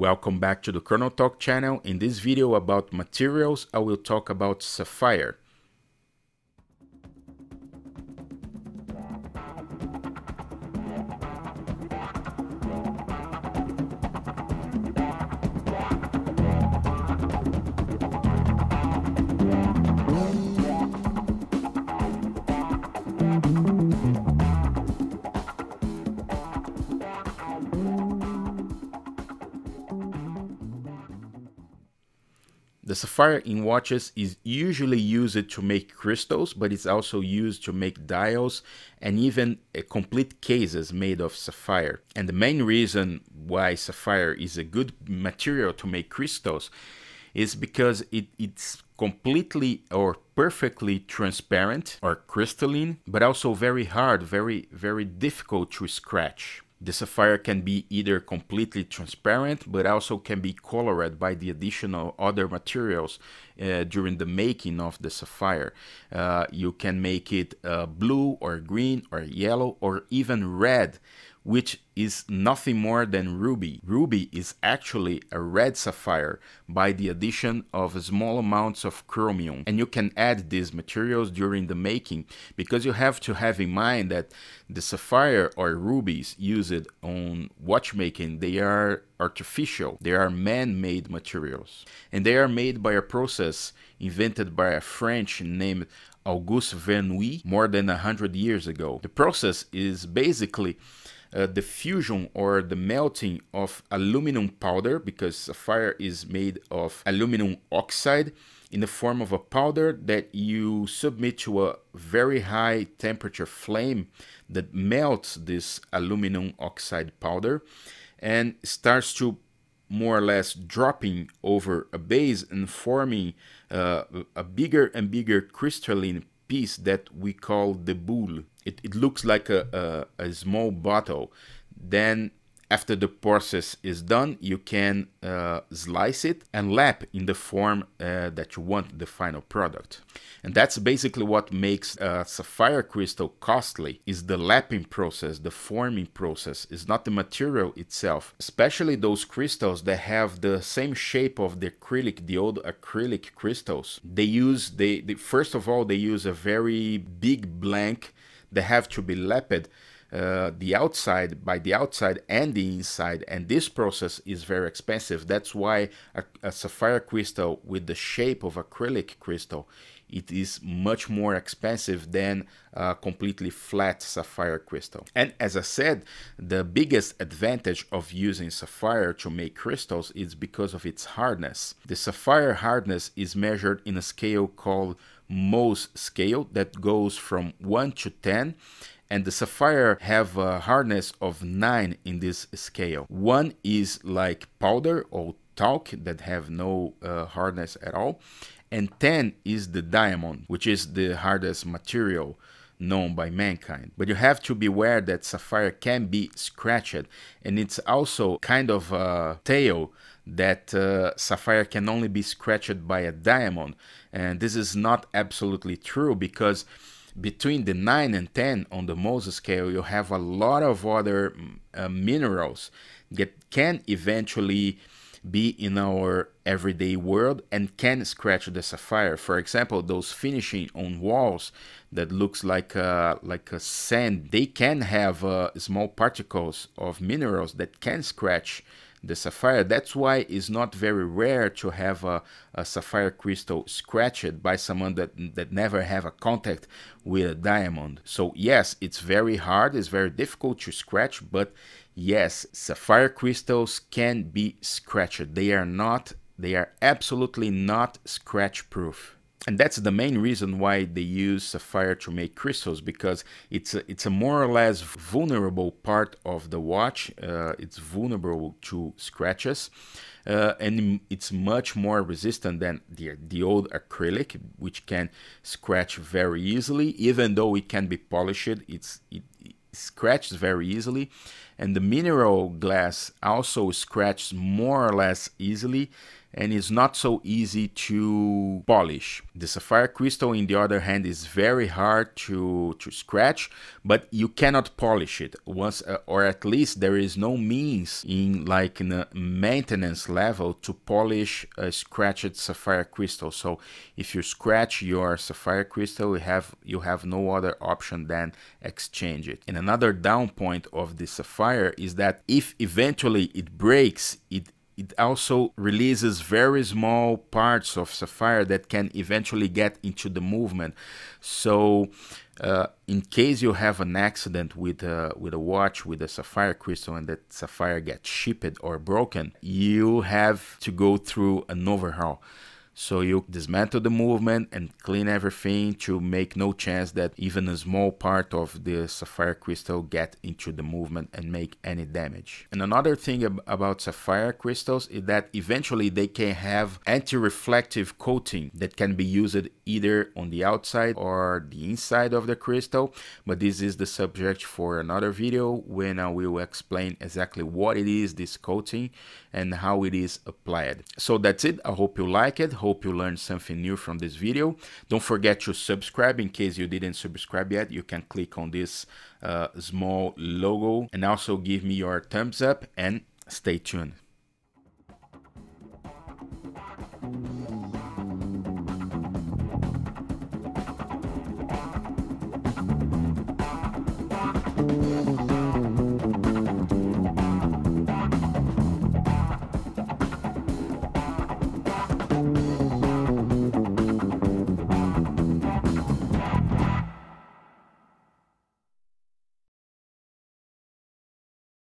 Welcome back to the Kernel Talk channel. In this video about materials, I will talk about sapphire. sapphire in watches is usually used to make crystals, but it's also used to make dials and even complete cases made of sapphire. And the main reason why sapphire is a good material to make crystals is because it, it's completely or perfectly transparent or crystalline, but also very hard, very, very difficult to scratch. The sapphire can be either completely transparent, but also can be colored by the addition of other materials uh, during the making of the sapphire. Uh, you can make it uh, blue or green or yellow or even red which is nothing more than ruby. Ruby is actually a red sapphire by the addition of small amounts of chromium. And you can add these materials during the making because you have to have in mind that the sapphire or rubies used on watchmaking, they are artificial, they are man-made materials. And they are made by a process invented by a French named Auguste Vernouillet more than 100 years ago. The process is basically uh, the fusion or the melting of aluminum powder, because fire is made of aluminum oxide, in the form of a powder that you submit to a very high temperature flame that melts this aluminum oxide powder and starts to more or less dropping over a base and forming uh, a bigger and bigger crystalline piece that we call the boule. It, it looks like a, a, a small bottle. Then after the process is done, you can uh, slice it and lap in the form uh, that you want the final product. And that's basically what makes a uh, sapphire crystal costly is the lapping process, the forming process, is not the material itself, especially those crystals that have the same shape of the acrylic, the old acrylic crystals. They use, they, they first of all, they use a very big blank that have to be lapped uh, the outside by the outside and the inside and this process is very expensive that's why a, a sapphire crystal with the shape of acrylic crystal it is much more expensive than a completely flat sapphire crystal. And as I said, the biggest advantage of using sapphire to make crystals is because of its hardness. The sapphire hardness is measured in a scale called Mohs scale that goes from 1 to 10 and the sapphire have a hardness of 9 in this scale. One is like powder or talc that have no uh, hardness at all and 10 is the diamond which is the hardest material known by mankind. But you have to beware that sapphire can be scratched and it's also kind of a tale that uh, sapphire can only be scratched by a diamond. And this is not absolutely true because between the 9 and 10 on the Moses scale, you have a lot of other uh, minerals that can eventually be in our everyday world and can scratch the sapphire. For example, those finishing on walls that looks like a, uh, like a sand, they can have uh, small particles of minerals that can scratch the sapphire. That's why it's not very rare to have a, a sapphire crystal scratched by someone that, that never have a contact with a diamond. So yes, it's very hard, it's very difficult to scratch, but yes, sapphire crystals can be scratched. They are not, they are absolutely not scratch proof and that's the main reason why they use sapphire to make crystals because it's a, it's a more or less vulnerable part of the watch uh, it's vulnerable to scratches uh, and it's much more resistant than the, the old acrylic which can scratch very easily even though it can be polished it's it, it scratches very easily and the mineral glass also scratches more or less easily and is not so easy to polish. The sapphire crystal, in the other hand, is very hard to, to scratch, but you cannot polish it once, uh, or at least there is no means in like in maintenance level to polish a scratched sapphire crystal. So if you scratch your sapphire crystal, you have you have no other option than exchange it. And another down point of the sapphire is that if eventually it breaks, it it also releases very small parts of Sapphire that can eventually get into the movement. So uh, in case you have an accident with a, uh, with a watch with a sapphire crystal and that sapphire gets chipped or broken, you have to go through an overhaul. So you dismantle the movement and clean everything to make no chance that even a small part of the sapphire crystal get into the movement and make any damage. And another thing ab about sapphire crystals is that eventually they can have anti-reflective coating that can be used either on the outside or the inside of the crystal. But this is the subject for another video when I will explain exactly what it is this coating and how it is applied. So that's it. I hope you like it. Hope hope you learned something new from this video. Don't forget to subscribe in case you didn't subscribe yet. You can click on this uh, small logo and also give me your thumbs up and stay tuned.